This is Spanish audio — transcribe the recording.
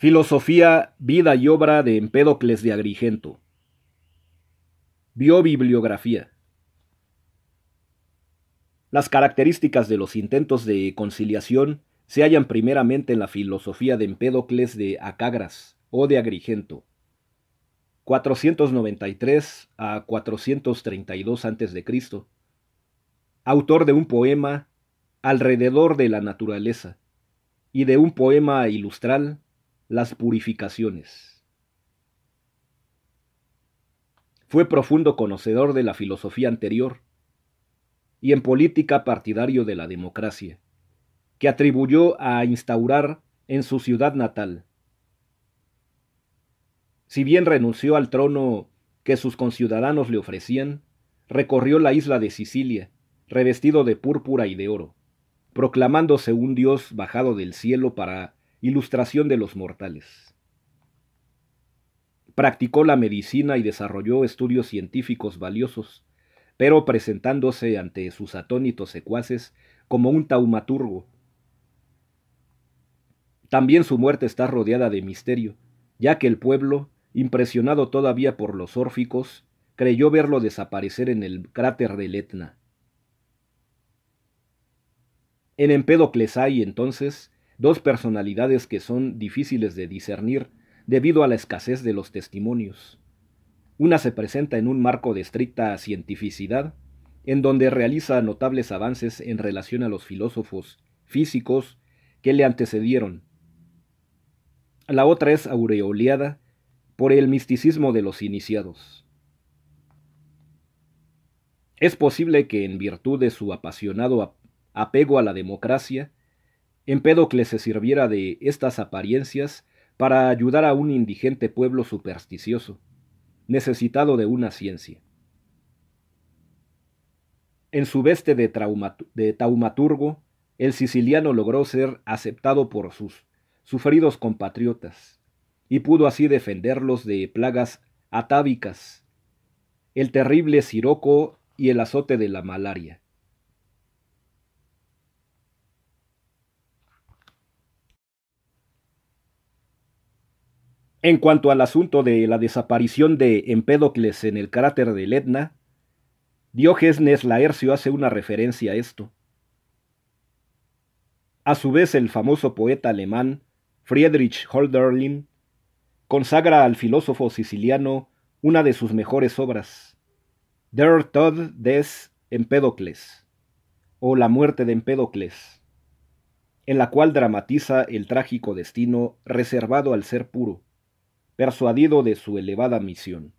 Filosofía, vida y obra de Empédocles de Agrigento. Biobibliografía. Las características de los intentos de conciliación se hallan primeramente en la filosofía de Empédocles de Acagras o de Agrigento, 493 a 432 a.C., autor de un poema Alrededor de la naturaleza y de un poema ilustral las purificaciones. Fue profundo conocedor de la filosofía anterior y en política partidario de la democracia, que atribuyó a instaurar en su ciudad natal. Si bien renunció al trono que sus conciudadanos le ofrecían, recorrió la isla de Sicilia, revestido de púrpura y de oro, proclamándose un dios bajado del cielo para ilustración de los mortales. Practicó la medicina y desarrolló estudios científicos valiosos, pero presentándose ante sus atónitos secuaces como un taumaturgo. También su muerte está rodeada de misterio, ya que el pueblo, impresionado todavía por los órficos, creyó verlo desaparecer en el cráter del Etna. En Empedocles hay entonces dos personalidades que son difíciles de discernir debido a la escasez de los testimonios. Una se presenta en un marco de estricta cientificidad, en donde realiza notables avances en relación a los filósofos físicos que le antecedieron. La otra es aureoleada por el misticismo de los iniciados. Es posible que en virtud de su apasionado apego a la democracia, Empédocles se sirviera de estas apariencias para ayudar a un indigente pueblo supersticioso, necesitado de una ciencia. En su veste de, de taumaturgo, el siciliano logró ser aceptado por sus sufridos compatriotas, y pudo así defenderlos de plagas atávicas, el terrible siroco y el azote de la malaria. En cuanto al asunto de la desaparición de Empédocles en el cráter del Etna, Diógenes Laercio hace una referencia a esto. A su vez, el famoso poeta alemán Friedrich Holderlin consagra al filósofo siciliano una de sus mejores obras, Der Tod des Empédocles, o La muerte de Empédocles, en la cual dramatiza el trágico destino reservado al ser puro persuadido de su elevada misión.